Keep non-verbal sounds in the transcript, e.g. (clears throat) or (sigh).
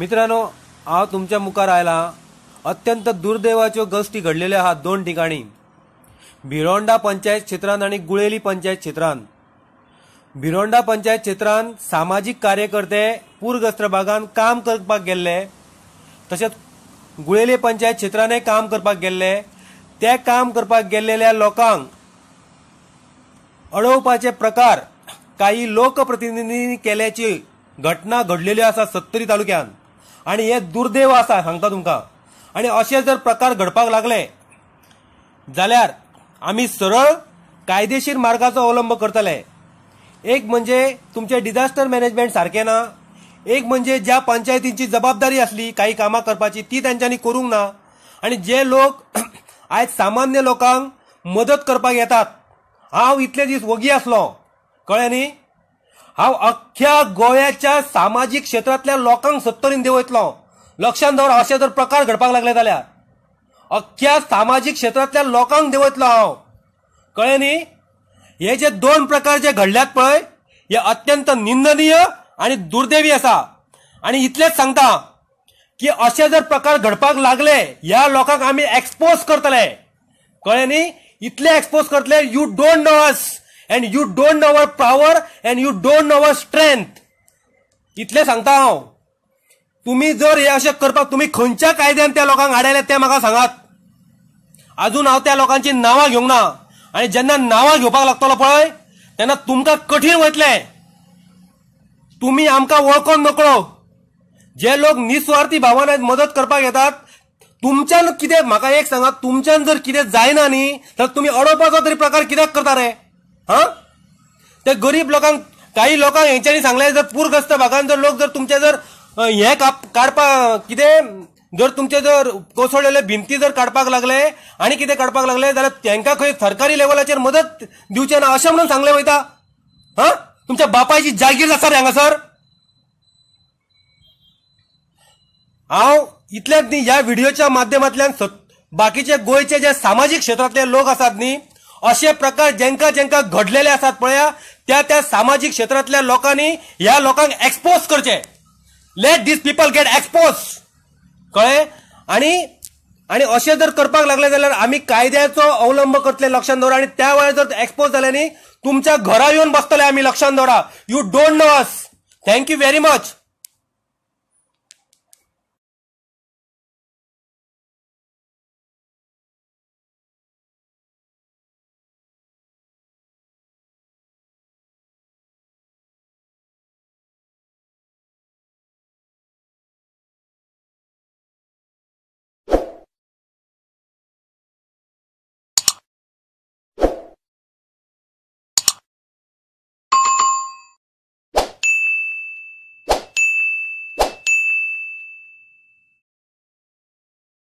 मित्रांनो आ तुमच्या मुखार आयला अत्यंत दुर्दैवाच्यो गोष्टी घडलेल्यो आहात दोन ठिकाणी भिरोंडा पंचायत क्षेत्रांत आणि गुळेली पंचायत क्षेत्रांत भिरोंडा पंचायत क्षेत्रांत सामाजिक कार्यकर्ते पूरग्रस्त भागांत काम करपाक गेल्ले तशेंच गुळेले पंचायत क्षेत्रांतय काम करपाक गेल्ले ते काम करपाक गेल्लेल्या लोकांक अडोवपाचे प्रकार काही लोकप्रतिनिधींनी केल्याची घटना घडलेल्यो आसा सत्तरी तालुक्यान आनी हे दुर्दैव आसा सांगता तुमकां आनी अशे जर प्रकार घडपाक लागले जाल्यार आमी सरळ कायदेशीर मार्गाचो अवलंब करतले एक म्हणजे तुमचे डिझास्टर मॅनेजमेंट सारकें ना एक म्हणजे ज्या पंचायतींची जबाबदारी असली काही कामां करपाची ती त्यांच्यानी करूंक ना आनी जे लोक (clears throat) आयज सामान्य लोकांक मदत करपाक येतात हांव इतले दीस वगी आसलो कळ्ळें न्ही हांव अख्ख्या गोव्याच्या सामाजीक क्षेत्रांतल्या लोकांक सत्तरीन देव येतलो लक्षांत दवर जर प्रकार घडपाक लागले जाल्यार अख्ख्या सामाजीक क्षेत्रांतल्या लोकांक देवयतलो हांव कळ्ळें न्ही हे जे दोन प्रकार जे घडल्यात पळय हे अत्यंत निंदनीय आणि दुर्दैवी असा आणि इतलेच सांगता की असे जर प्रकार घडपाक लागले ह्या लोकांक आम्ही एक्सपोज करतले कळ्ळें न्ही इतले एक्सपोज करतले you don't know us and you don't know our power and you don't know our strength इतले सांगता हांव तुम्ही जर हे असे करपाक तुमी खंयच्या कायद्यान त्या लोकांक हाडयले ते म्हाका सांगात अजून हांव त्या लोकांची नांवां घेवंक ना आनी जेन्ना नांवां घेवपाक लागतलो पळय तेन्ना तुमकां कठीण वयतलें तुम्ही आमकां वळखोन नकळो जे लोक निस्वार्थी भावान मदत करपाक येतात तुमच्यान कितें म्हाका एक सांगात तुमच्यान जर कितें जायना न्ही तर तुम्ही अडोवपाचो तरी प्रकार कित्याक करता रे हां त्या गरीब लोकांक काही लोकांक हेंच्यांनी सांगले जर पूरग्रस्त भागान जर लोक जर तुमचे जर हे काप काडपा कितें जर तुमचे जर कोसळलेले भिंती जर काडपाक लागले आणि कितें काडपाक लागले जाल्यार तांकां खंय सरकारी लेवलाचेर मदत दिवचे ना अशें म्हणून सांगले वयता हां तुमच्या बापायची जागीर आसा रे हांगासर हांव इतल्याच न्ही ह्या व्हिडिओच्या माध्यमांतल्यान बाकीचे गोयचे जे सामाजीक क्षेत्रातले लोक आसात न्ही असे प्रकार जेंका जेंका घडलेले असतात पळया त्या त्या सामाजिक क्षेत्रातल्या लोकांनी ह्या लोकांक एक्सपोज करचे let this people get expose कळ्ळें आणि आणि असे जर करपाक लागले जाल्यार आम्ही कायद्याचो अवलंब करतले लक्षात दवरा आणि त्या वेळार जर एक्सपोज झाले न्ही तुमच्या घरा येऊन बसतले आमी लक्षात दवरा you don't know us thank you very much